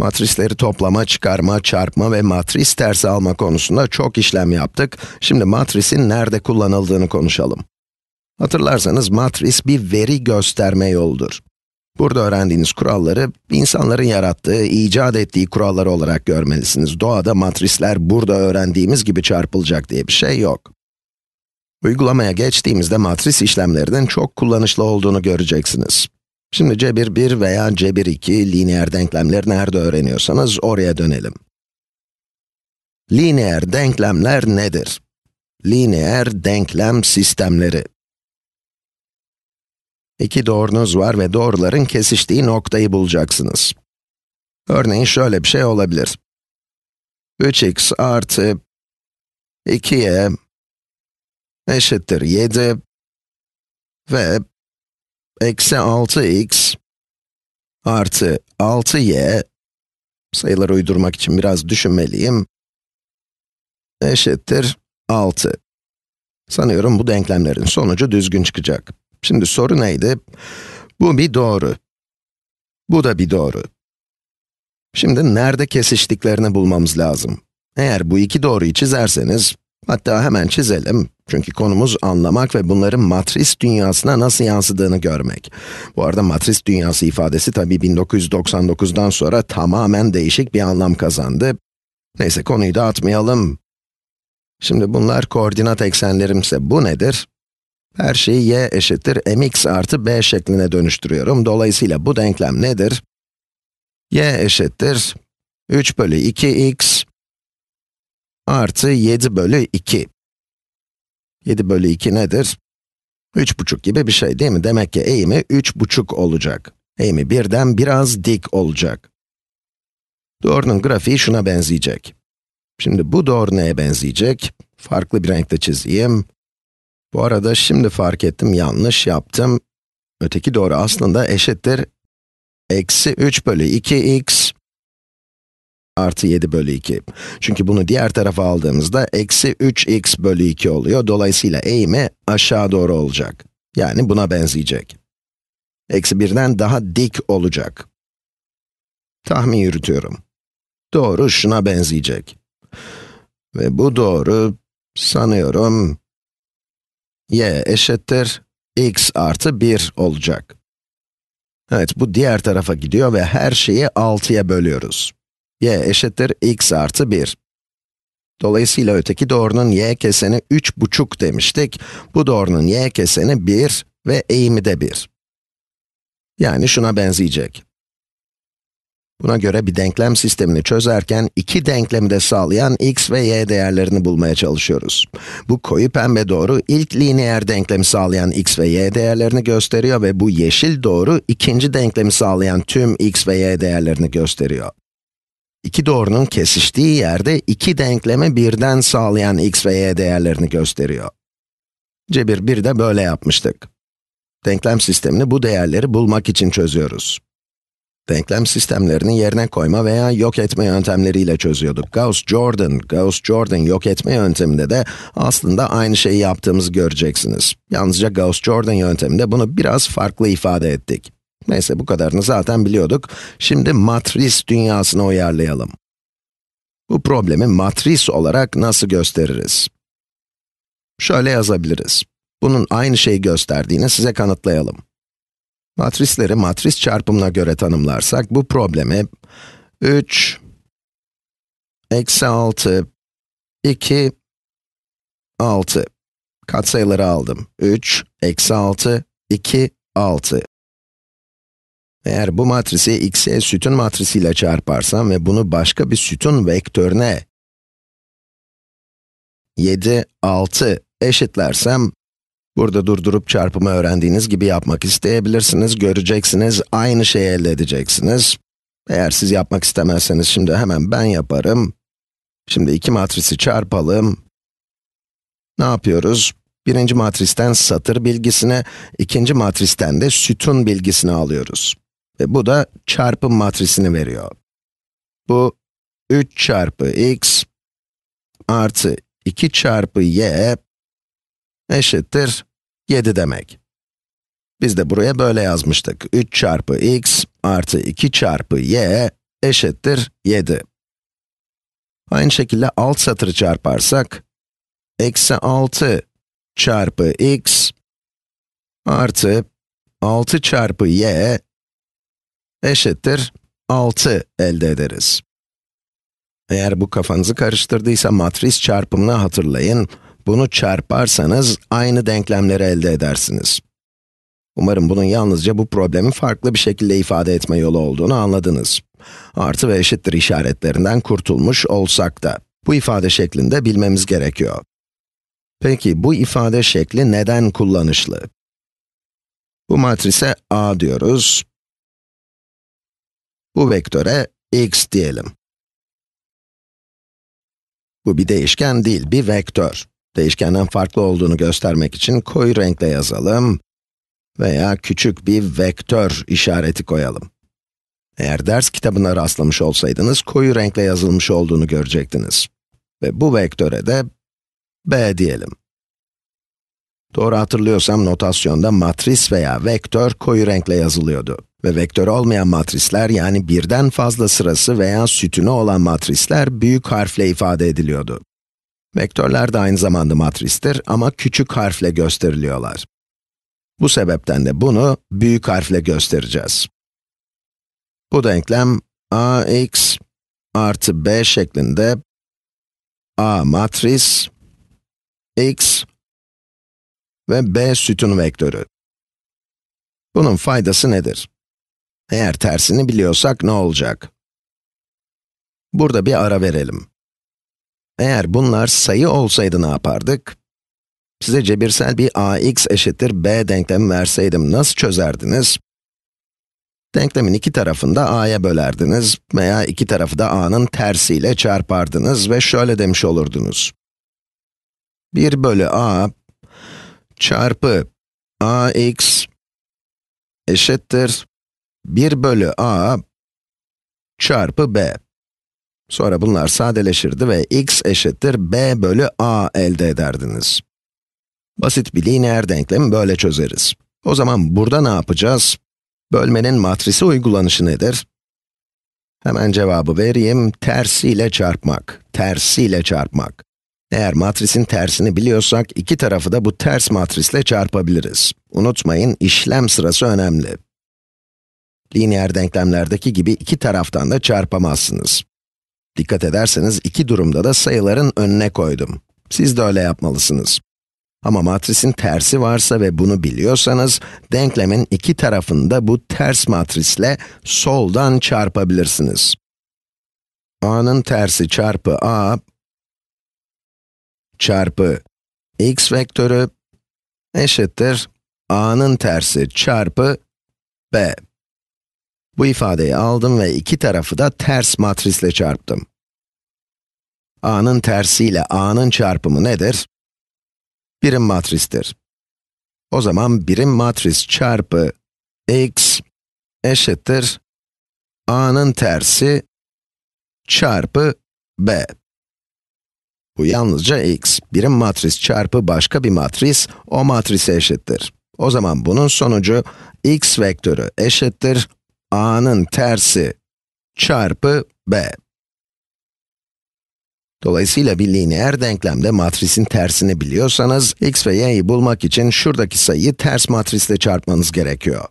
Matrisleri toplama, çıkarma, çarpma ve matris tersi alma konusunda çok işlem yaptık. Şimdi matrisin nerede kullanıldığını konuşalım. Hatırlarsanız matris bir veri gösterme yoludur. Burada öğrendiğiniz kuralları, insanların yarattığı, icat ettiği kurallar olarak görmelisiniz. Doğada matrisler burada öğrendiğimiz gibi çarpılacak diye bir şey yok. Uygulamaya geçtiğimizde matris işlemlerinin çok kullanışlı olduğunu göreceksiniz. Şimdi cebir 1 veya cebir 2 lineer denklemleri nerede öğreniyorsanız oraya dönelim. Lineer denklemler nedir? Lineer denklem sistemleri. İki doğrunuz var ve doğruların kesiştiği noktayı bulacaksınız. Örneğin şöyle bir şey olabilir. 3x artı 2y eşittir 7 ve eksi 6x artı 6y, sayıları uydurmak için biraz düşünmeliyim, eşittir 6. Sanıyorum bu denklemlerin sonucu düzgün çıkacak. Şimdi soru neydi? Bu bir doğru. Bu da bir doğru. Şimdi nerede kesiştiklerini bulmamız lazım. Eğer bu iki doğruyu çizerseniz, Hatta hemen çizelim. Çünkü konumuz anlamak ve bunların matris dünyasına nasıl yansıdığını görmek. Bu arada matris dünyası ifadesi tabii 1999'dan sonra tamamen değişik bir anlam kazandı. Neyse konuyu da atmayalım. Şimdi bunlar koordinat eksenlerimse bu nedir? Her şeyi y eşittir mx artı b şekline dönüştürüyorum. Dolayısıyla bu denklem nedir? y eşittir 3 bölü 2x artı 7 bölü 2. 7 bölü 2 nedir? 3,5 gibi bir şey değil mi? Demek ki eğimi 3,5 olacak. Eğimi birden biraz dik olacak. Doğrunun grafiği şuna benzeyecek. Şimdi bu doğru neye benzeyecek? Farklı bir renkte çizeyim. Bu arada şimdi fark ettim, yanlış yaptım. Öteki doğru aslında eşittir. Eksi 3 bölü 2x artı 7 bölü 2. Çünkü bunu diğer tarafa aldığımızda eksi 3x bölü 2 oluyor. Dolayısıyla eğimi aşağı doğru olacak. Yani buna benzeyecek. Eksi 1'den daha dik olacak. Tahmin yürütüyorum. Doğru şuna benzeyecek. Ve bu doğru, sanıyorum, y eşittir x artı 1 olacak. Evet, bu diğer tarafa gidiyor ve her şeyi 6'ya bölüyoruz y eşittir x artı 1. Dolayısıyla öteki doğrunun y keseni 3,5 demiştik. Bu doğrunun y keseni 1 ve eğimi de 1. Yani şuna benzeyecek. Buna göre bir denklem sistemini çözerken iki denklemi de sağlayan x ve y değerlerini bulmaya çalışıyoruz. Bu koyu pembe doğru ilk lineer denklemi sağlayan x ve y değerlerini gösteriyor ve bu yeşil doğru ikinci denklemi sağlayan tüm x ve y değerlerini gösteriyor. İki doğrunun kesiştiği yerde iki denklemi birden sağlayan x ve y değerlerini gösteriyor. Cebir 1'de böyle yapmıştık. Denklem sistemini bu değerleri bulmak için çözüyoruz. Denklem sistemlerini yerine koyma veya yok etme yöntemleriyle çözüyorduk. Gauss-Jordan, Gauss-Jordan yok etme yönteminde de aslında aynı şeyi yaptığımızı göreceksiniz. Yalnızca Gauss-Jordan yönteminde bunu biraz farklı ifade ettik. Neyse bu kadarını zaten biliyorduk. Şimdi matris dünyasına uyarlayalım. Bu problemi matris olarak nasıl gösteririz? Şöyle yazabiliriz. Bunun aynı şeyi gösterdiğini size kanıtlayalım. Matrisleri matris çarpımına göre tanımlarsak bu problemi 3, eksi 6, 2, 6. Katsayıları aldım. 3, eksi 6, 2, 6. Eğer bu matrisi x'e sütun matrisiyle çarparsam ve bunu başka bir sütun vektörüne 7, 6 eşitlersem, burada durdurup çarpımı öğrendiğiniz gibi yapmak isteyebilirsiniz, göreceksiniz, aynı şeyi elde edeceksiniz. Eğer siz yapmak istemezseniz şimdi hemen ben yaparım. Şimdi iki matrisi çarpalım. Ne yapıyoruz? Birinci matristen satır bilgisini, ikinci matristen de sütun bilgisini alıyoruz. Ve bu da çarpım matrisini veriyor. Bu 3 çarpı x artı 2 çarpı y eşittir 7 demek. Biz de buraya böyle yazmıştık. 3 çarpı x artı 2 çarpı y eşittir 7. Aynı şekilde alt satırı çarparsak, eksi 6 çarpı x artı 6 çarpı y eşittir 6 elde ederiz. Eğer bu kafanızı karıştırdıysa matris çarpımını hatırlayın. Bunu çarparsanız aynı denklemleri elde edersiniz. Umarım bunun yalnızca bu problemi farklı bir şekilde ifade etme yolu olduğunu anladınız. Artı ve eşittir işaretlerinden kurtulmuş olsak da, bu ifade şeklinde bilmemiz gerekiyor. Peki bu ifade şekli neden kullanışlı? Bu matrise A diyoruz, bu vektöre x diyelim. Bu bir değişken değil, bir vektör. Değişkenden farklı olduğunu göstermek için koyu renkle yazalım veya küçük bir vektör işareti koyalım. Eğer ders kitabına rastlamış olsaydınız, koyu renkle yazılmış olduğunu görecektiniz. Ve bu vektöre de b diyelim. Doğru hatırlıyorsam notasyonda matris veya vektör koyu renkle yazılıyordu. Ve vektör olmayan matrisler yani birden fazla sırası veya sütunu olan matrisler büyük harfle ifade ediliyordu. Vektörler de aynı zamanda matristir ama küçük harfle gösteriliyorlar. Bu sebepten de bunu büyük harfle göstereceğiz. Bu denklem ax artı b şeklinde a matris x ve b sütun vektörü. Bunun faydası nedir? Eğer tersini biliyorsak ne olacak? Burada bir ara verelim. Eğer bunlar sayı olsaydı ne yapardık? Size cebirsel bir ax eşittir b denklemi verseydim nasıl çözerdiniz? Denklemin iki tarafını da a'ya bölerdiniz veya iki tarafı da a'nın tersiyle çarpardınız ve şöyle demiş olurdunuz. 1 bölü a çarpı ax eşittir 1 bölü a çarpı b. Sonra bunlar sadeleşirdi ve x eşittir b bölü a elde ederdiniz. Basit bir lineer denklemi böyle çözeriz. O zaman burada ne yapacağız? Bölmenin matrisi uygulanışı nedir? Hemen cevabı vereyim. Tersiyle çarpmak. Tersiyle çarpmak. Eğer matrisin tersini biliyorsak, iki tarafı da bu ters matrisle çarpabiliriz. Unutmayın, işlem sırası önemli lineer denklemlerdeki gibi iki taraftan da çarpamazsınız. Dikkat ederseniz iki durumda da sayıların önüne koydum. Siz de öyle yapmalısınız. Ama matrisin tersi varsa ve bunu biliyorsanız, denklemin iki tarafında bu ters matrisle soldan çarpabilirsiniz. a'nın tersi çarpı a, çarpı x vektörü eşittir a'nın tersi çarpı b. Bu ifadeyi aldım ve iki tarafı da ters matrisle çarptım. a'nın tersiyle a'nın çarpımı nedir? Birim matristir. O zaman birim matris çarpı x eşittir a'nın tersi çarpı b. Bu yalnızca x. Birim matris çarpı başka bir matris, o matrise eşittir. O zaman bunun sonucu x vektörü eşittir a'nın tersi çarpı b. Dolayısıyla bir lineer denklemde matrisin tersini biliyorsanız, x ve y'yi bulmak için şuradaki sayıyı ters matrisle çarpmanız gerekiyor.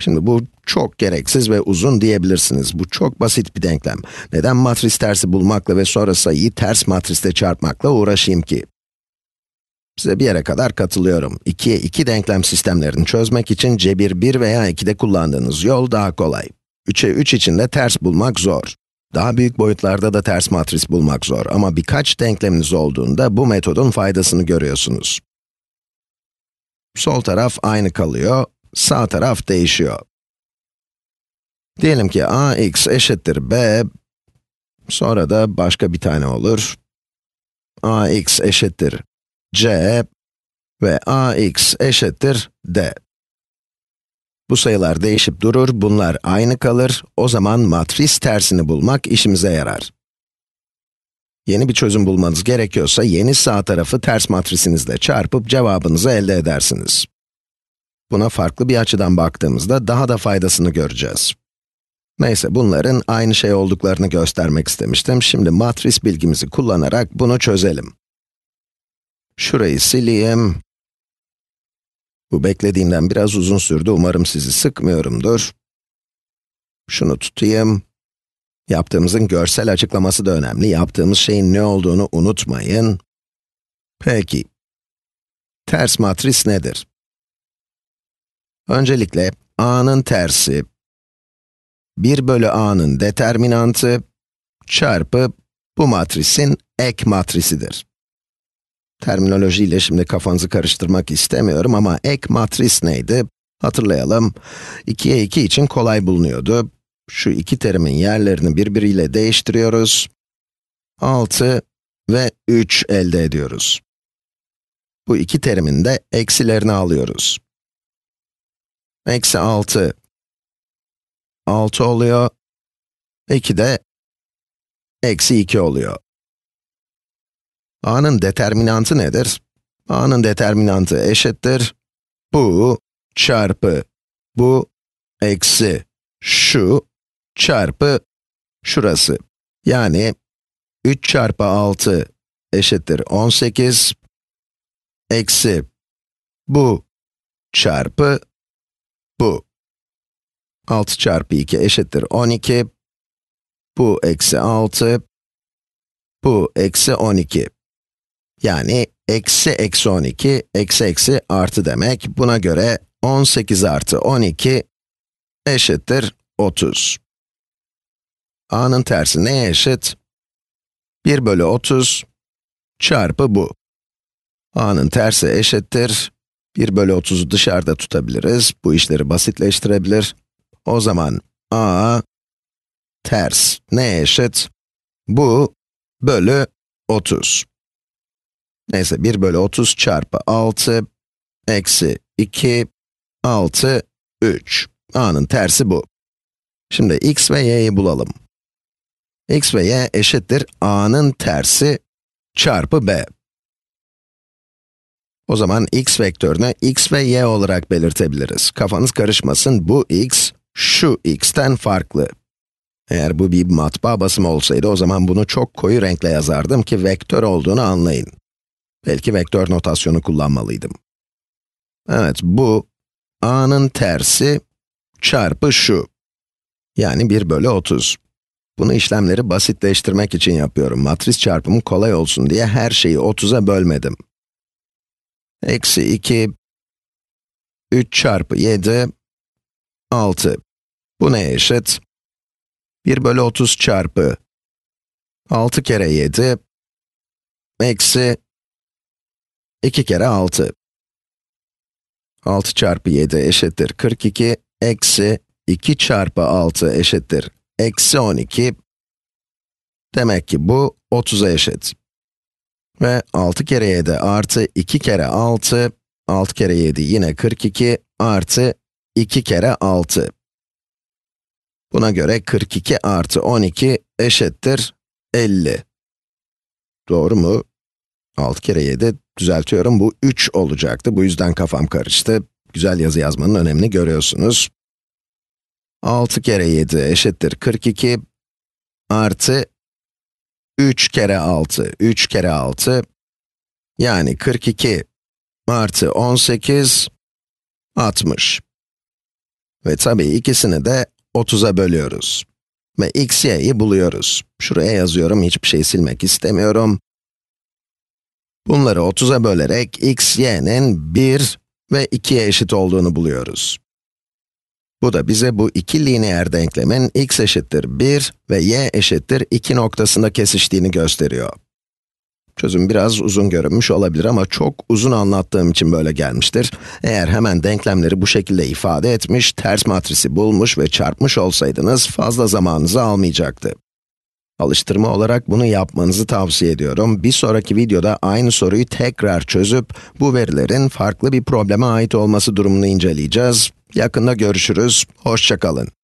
Şimdi bu çok gereksiz ve uzun diyebilirsiniz. Bu çok basit bir denklem. Neden matris tersi bulmakla ve sonra sayıyı ters matrisle çarpmakla uğraşayım ki? Size bir yere kadar katılıyorum. 2'ye iki denklem sistemlerini çözmek için cebir 1 veya 2'de kullandığınız yol daha kolay. 3'e 3 için de ters bulmak zor. Daha büyük boyutlarda da ters matris bulmak zor ama birkaç denkleminiz olduğunda bu metodun faydasını görüyorsunuz. Sol taraf aynı kalıyor, sağ taraf değişiyor. Diyelim ki ax eşittir b, sonra da başka bir tane olur. ax eşittir c ve ax eşittir d. Bu sayılar değişip durur, bunlar aynı kalır, o zaman matris tersini bulmak işimize yarar. Yeni bir çözüm bulmanız gerekiyorsa, yeni sağ tarafı ters matrisinizle çarpıp cevabınızı elde edersiniz. Buna farklı bir açıdan baktığımızda daha da faydasını göreceğiz. Neyse, bunların aynı şey olduklarını göstermek istemiştim. Şimdi matris bilgimizi kullanarak bunu çözelim. Şurayı sileyim. Bu beklediğimden biraz uzun sürdü. Umarım sizi sıkmıyorumdur. Şunu tutayım. Yaptığımızın görsel açıklaması da önemli. Yaptığımız şeyin ne olduğunu unutmayın. Peki. Ters matris nedir? Öncelikle a'nın tersi 1 bölü a'nın determinantı çarpı bu matrisin ek matrisidir. Terminolojiyle şimdi kafanızı karıştırmak istemiyorum ama ek matris neydi? Hatırlayalım. 2'ye 2 için kolay bulunuyordu. Şu iki terimin yerlerini birbiriyle değiştiriyoruz. 6 ve 3 elde ediyoruz. Bu iki terimin de eksilerini alıyoruz. Eksi 6, 6 oluyor. 2 de eksi 2 oluyor. A'nın determinantı nedir? A'nın determinantı eşittir. Bu çarpı bu eksi şu çarpı şurası. Yani 3 çarpı 6 eşittir 18 eksi bu çarpı bu. 6 çarpı 2 eşittir 12. Bu eksi 6. Bu eksi 12. Yani eksi eksi 12, eksi eksi artı demek. Buna göre 18 artı 12 eşittir 30. a'nın tersi neye eşit? 1 bölü 30 çarpı bu. a'nın tersi eşittir. 1 bölü 30'u dışarıda tutabiliriz. Bu işleri basitleştirebilir. O zaman a ters ne eşit? Bu bölü 30. Neyse 1 bölü 30 çarpı 6 eksi 2 6 3. a'nın tersi bu. Şimdi x ve y'yi bulalım. x ve y eşittir a'nın tersi çarpı b. O zaman x vektörünü x ve y olarak belirtebiliriz. Kafanız karışmasın, bu x, şu x'ten farklı. Eğer bu bir matbaa basımı olsaydı o zaman bunu çok koyu renkle yazardım ki vektör olduğunu anlayın. Belki vektör notasyonu kullanmalıydım. Evet, bu a'nın tersi çarpı şu. Yani 1 bölü 30. Bunu işlemleri basitleştirmek için yapıyorum. Matris çarpımı kolay olsun diye her şeyi 30'a bölmedim. Eksi 2, 3 çarpı 7, 6. Bu ne eşit? 1 bölü 30 çarpı 6 kere 7, eksi 2 kere 6. 6 çarpı 7 eşittir 42, eksi 2 çarpı 6 eşittir eksi 12. Demek ki bu 30'a eşit. Ve 6 kere 7 artı 2 kere 6, 6 kere 7 yine 42 artı 2 kere 6. Buna göre 42 artı 12 eşittir 50. Doğru mu? 6 kere 7, Düzeltiyorum, bu 3 olacaktı. Bu yüzden kafam karıştı. Güzel yazı yazmanın önemini görüyorsunuz. 6 kere 7 eşittir 42 artı 3 kere 6, 3 kere 6 yani 42 artı 18, 60. Ve tabii ikisini de 30'a bölüyoruz. Ve x, y'yi buluyoruz. Şuraya yazıyorum, hiçbir şey silmek istemiyorum. Bunları 30'a bölerek x, y'nin 1 ve 2'ye eşit olduğunu buluyoruz. Bu da bize bu iki lineer denklemin x eşittir 1 ve y eşittir 2 noktasında kesiştiğini gösteriyor. Çözüm biraz uzun görünmüş olabilir ama çok uzun anlattığım için böyle gelmiştir. Eğer hemen denklemleri bu şekilde ifade etmiş, ters matrisi bulmuş ve çarpmış olsaydınız fazla zamanınızı almayacaktı. Alıştırma olarak bunu yapmanızı tavsiye ediyorum. Bir sonraki videoda aynı soruyu tekrar çözüp, bu verilerin farklı bir probleme ait olması durumunu inceleyeceğiz. Yakında görüşürüz, hoşçakalın.